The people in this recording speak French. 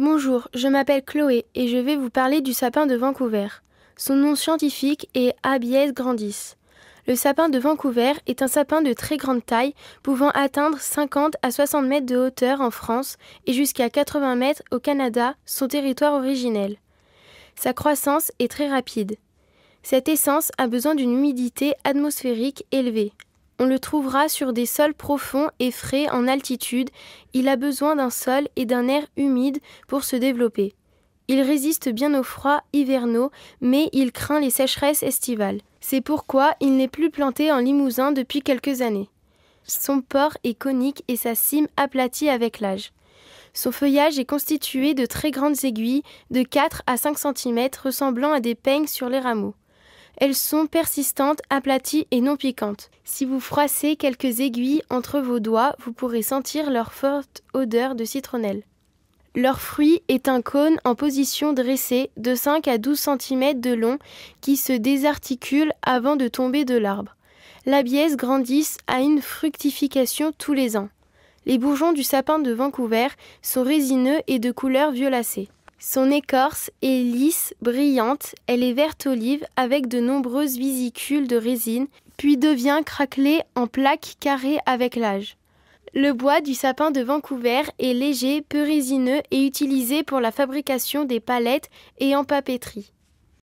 Bonjour, je m'appelle Chloé et je vais vous parler du sapin de Vancouver. Son nom scientifique est Abies grandis. Le sapin de Vancouver est un sapin de très grande taille, pouvant atteindre 50 à 60 mètres de hauteur en France et jusqu'à 80 mètres au Canada, son territoire originel. Sa croissance est très rapide. Cette essence a besoin d'une humidité atmosphérique élevée. On le trouvera sur des sols profonds et frais en altitude. Il a besoin d'un sol et d'un air humide pour se développer. Il résiste bien aux froids hivernaux, mais il craint les sécheresses estivales. C'est pourquoi il n'est plus planté en Limousin depuis quelques années. Son port est conique et sa cime aplatie avec l'âge. Son feuillage est constitué de très grandes aiguilles de 4 à 5 cm ressemblant à des peignes sur les rameaux. Elles sont persistantes, aplaties et non piquantes. Si vous froissez quelques aiguilles entre vos doigts, vous pourrez sentir leur forte odeur de citronnelle. Leur fruit est un cône en position dressée de 5 à 12 cm de long qui se désarticule avant de tomber de l'arbre. La bièse grandissent à une fructification tous les ans. Les bourgeons du sapin de Vancouver sont résineux et de couleur violacée. Son écorce est lisse, brillante, elle est verte olive avec de nombreuses vésicules de résine, puis devient craquelée en plaques carrées avec l'âge. Le bois du sapin de Vancouver est léger, peu résineux et utilisé pour la fabrication des palettes et en papeterie.